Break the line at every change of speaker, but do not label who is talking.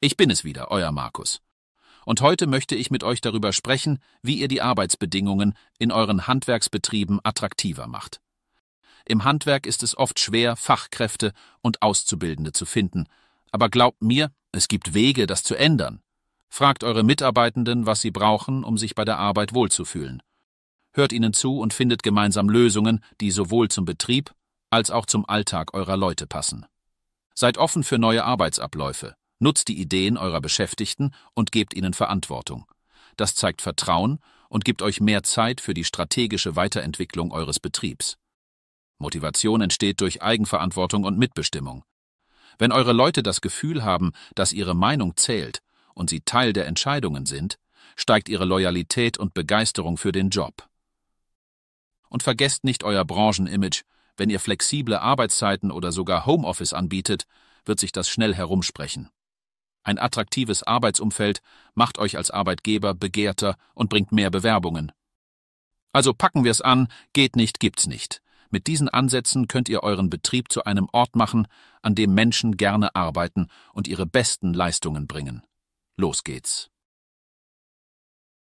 Ich bin es wieder, euer Markus. Und heute möchte ich mit euch darüber sprechen, wie ihr die Arbeitsbedingungen in euren Handwerksbetrieben attraktiver macht. Im Handwerk ist es oft schwer, Fachkräfte und Auszubildende zu finden, aber glaubt mir, es gibt Wege, das zu ändern. Fragt eure Mitarbeitenden, was sie brauchen, um sich bei der Arbeit wohlzufühlen. Hört ihnen zu und findet gemeinsam Lösungen, die sowohl zum Betrieb als auch zum Alltag eurer Leute passen. Seid offen für neue Arbeitsabläufe. Nutzt die Ideen eurer Beschäftigten und gebt ihnen Verantwortung. Das zeigt Vertrauen und gibt euch mehr Zeit für die strategische Weiterentwicklung eures Betriebs. Motivation entsteht durch Eigenverantwortung und Mitbestimmung. Wenn eure Leute das Gefühl haben, dass ihre Meinung zählt und sie Teil der Entscheidungen sind, steigt ihre Loyalität und Begeisterung für den Job. Und vergesst nicht euer Branchenimage. Wenn ihr flexible Arbeitszeiten oder sogar Homeoffice anbietet, wird sich das schnell herumsprechen. Ein attraktives Arbeitsumfeld macht euch als Arbeitgeber begehrter und bringt mehr Bewerbungen. Also packen wir es an, geht nicht, gibt's nicht. Mit diesen Ansätzen könnt ihr euren Betrieb zu einem Ort machen, an dem Menschen gerne arbeiten und ihre besten Leistungen bringen. Los geht's.